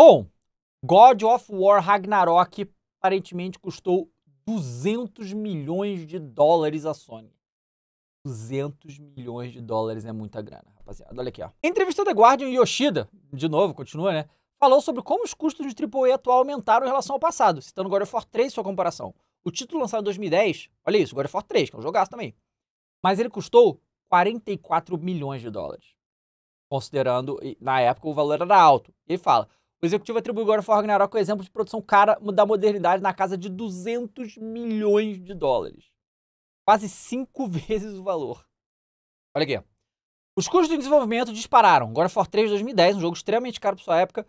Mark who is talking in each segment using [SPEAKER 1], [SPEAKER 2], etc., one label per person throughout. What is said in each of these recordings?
[SPEAKER 1] Bom, God of War Ragnarok aparentemente custou 200 milhões de dólares a Sony. 200 milhões de dólares é muita grana, rapaziada. Olha aqui, ó. entrevista da Guardian, Yoshida, de novo, continua, né? Falou sobre como os custos de AAA atual aumentaram em relação ao passado, citando God of War 3 sua comparação. O título lançado em 2010, olha isso, God of War 3, que é um jogaço também. Mas ele custou 44 milhões de dólares. Considerando, na época, o valor era alto. Ele fala: o executivo atribui God of War Ragnarok como exemplo de produção cara da modernidade na casa de 200 milhões de dólares. Quase cinco vezes o valor. Olha aqui. Os custos de desenvolvimento dispararam. God of War 3 2010, um jogo extremamente caro para sua época,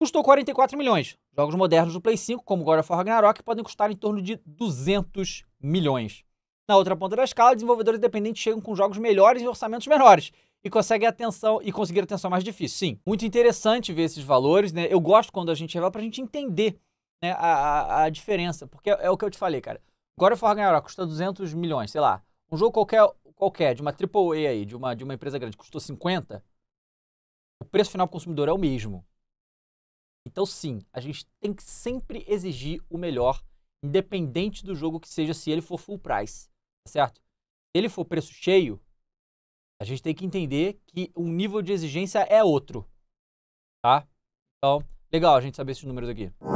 [SPEAKER 1] custou 44 milhões. Jogos modernos do Play 5, como God of War Ragnarok, podem custar em torno de 200 milhões. Na outra ponta da escala, desenvolvedores independentes chegam com jogos melhores e orçamentos menores e consegue atenção e conseguir atenção mais difícil. Sim, muito interessante ver esses valores, né? Eu gosto quando a gente vai para a gente entender né, a, a, a, diferença, porque é, é, o que eu te falei, cara. Agora of ganhar custa 200 milhões, sei lá. Um jogo qualquer, qualquer de uma AAA aí, de uma, de uma empresa grande, custou 50, o preço final para o consumidor é o mesmo. Então, sim, a gente tem que sempre exigir o melhor, independente do jogo que seja, se ele for full price, tá certo? Se ele for preço cheio, a gente tem que entender que um nível de exigência é outro. Tá? Então, legal a gente saber esses números aqui.